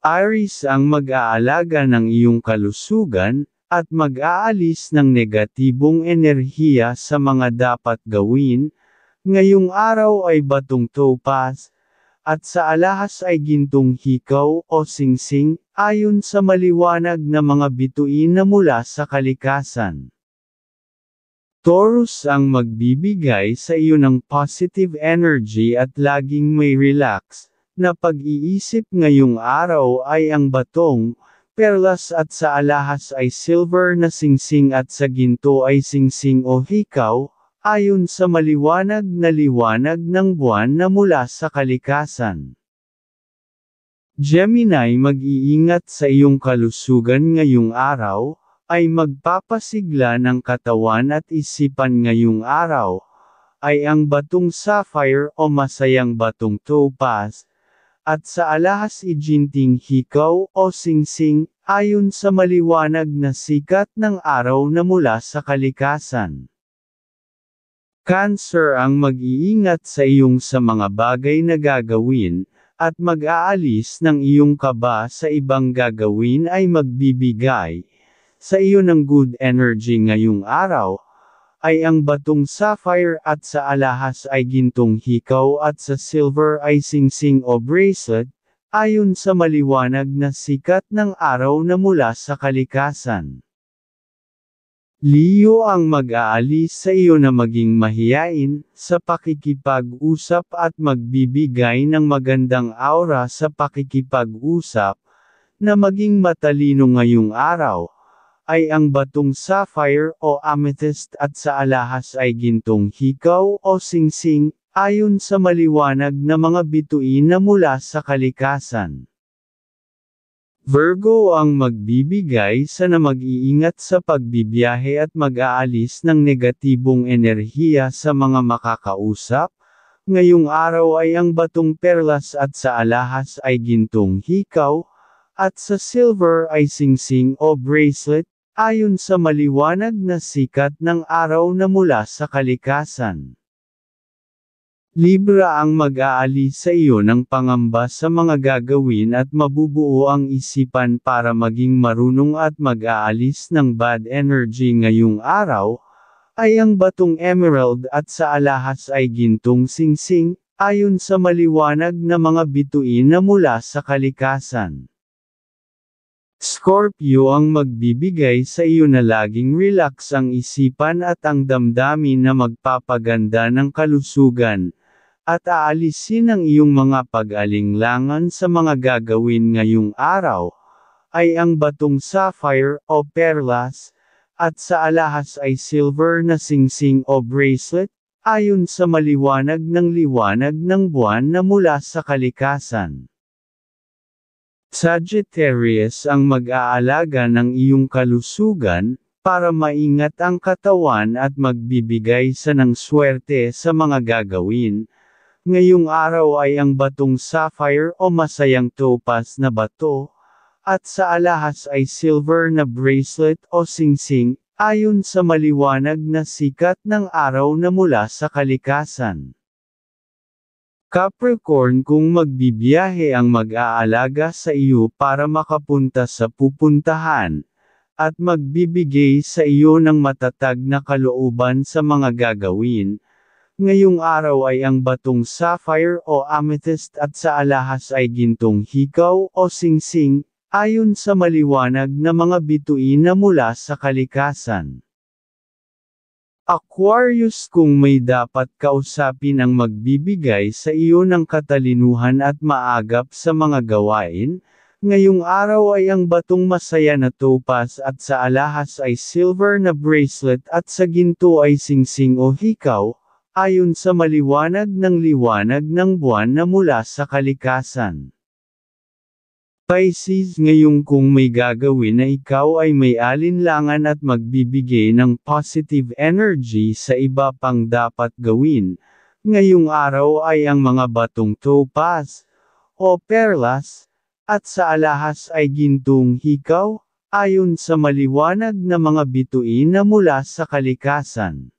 Aris ang mag-aalaga ng iyong kalusugan, at mag-aalis ng negatibong enerhiya sa mga dapat gawin, ngayong araw ay batong topaz, at sa alahas ay gintong hikaw o singsing, ayon sa maliwanag na mga bituin na mula sa kalikasan. Taurus ang magbibigay sa iyo ng positive energy at laging may relax, na pag-iisip ngayong araw ay ang batong, perlas at sa alahas ay silver na singsing at sa ginto ay singsing o hikaw, ayon sa maliwanag na liwanag ng buwan na mula sa kalikasan. Gemini mag-iingat sa iyong kalusugan ngayong araw, ay magpapasigla ng katawan at isipan ngayong araw, ay ang batong sapphire o masayang batong topaz, at sa alahas ijinting hikaw o singsing, ayon sa maliwanag na sikat ng araw na mula sa kalikasan. Cancer ang mag-iingat sa iyong sa mga bagay na gagawin, at mag-aalis ng iyong kaba sa ibang gagawin ay magbibigay sa iyo ng good energy ngayong araw ay ang batong sapphire at sa alahas ay gintong hikaw at sa silver ay singsing o bracelet, ayon sa maliwanag na sikat ng araw na mula sa kalikasan. Liyo ang mag-aalis sa iyo na maging mahiyain, sa pakikipag-usap at magbibigay ng magandang aura sa pakikipag-usap, na maging matalino ngayong araw, ay ang batong sapphire o amethyst at sa alahas ay gintong hikaw o singsing, ayon sa maliwanag na mga bituin na mula sa kalikasan. Virgo ang magbibigay sa na mag-iingat sa pagbibiyahe at mag-aalis ng negatibong enerhiya sa mga makakausap, ngayong araw ay ang batong perlas at sa alahas ay gintong hikaw, at sa silver ay singsing o bracelet, ayon sa maliwanag na sikat ng araw na mula sa kalikasan. Libra ang mag-aali sa iyo ng pangamba sa mga gagawin at mabubuo ang isipan para maging marunong at mag-aalis ng bad energy ngayong araw, ay ang batong emerald at sa alahas ay gintong singsing, ayon sa maliwanag na mga bituin na mula sa kalikasan. Scorpio ang magbibigay sa iyo na laging relax ang isipan at ang damdamin na magpapaganda ng kalusugan, at aalisin ang iyong mga pag-alinlangan sa mga gagawin ngayong araw, ay ang batong sapphire o perlas, at sa alahas ay silver na singsing o bracelet, ayon sa maliwanag ng liwanag ng buwan na mula sa kalikasan. Sagittarius ang mag-aalaga ng iyong kalusugan, para maingat ang katawan at magbibigay sa ng swerte sa mga gagawin. Ngayong araw ay ang batong sapphire o masayang topaz na bato, at sa alahas ay silver na bracelet o singsing, ayon sa maliwanag na sikat ng araw na mula sa kalikasan. Capricorn kung magbibiyahe ang mag-aalaga sa iyo para makapunta sa pupuntahan, at magbibigay sa iyo ng matatag na kalooban sa mga gagawin, ngayong araw ay ang batong sapphire o amethyst at sa alahas ay gintong hikaw o singsing, ayon sa maliwanag na mga bituin na mula sa kalikasan. Aquarius kung may dapat kausapin ang magbibigay sa iyo ng katalinuhan at maagap sa mga gawain, ngayong araw ay ang batong masaya na topaz at sa alahas ay silver na bracelet at sa ginto ay singsing o hikaw, ayon sa maliwanag ng liwanag ng buwan na mula sa kalikasan. Pisces ngayong kung may gagawin na ikaw ay may alinlangan at magbibigay ng positive energy sa iba pang dapat gawin. Ngayong araw ay ang mga batong topaz, o perlas, at sa alahas ay gintong hikaw, ayon sa maliwanag na mga bituin na mula sa kalikasan.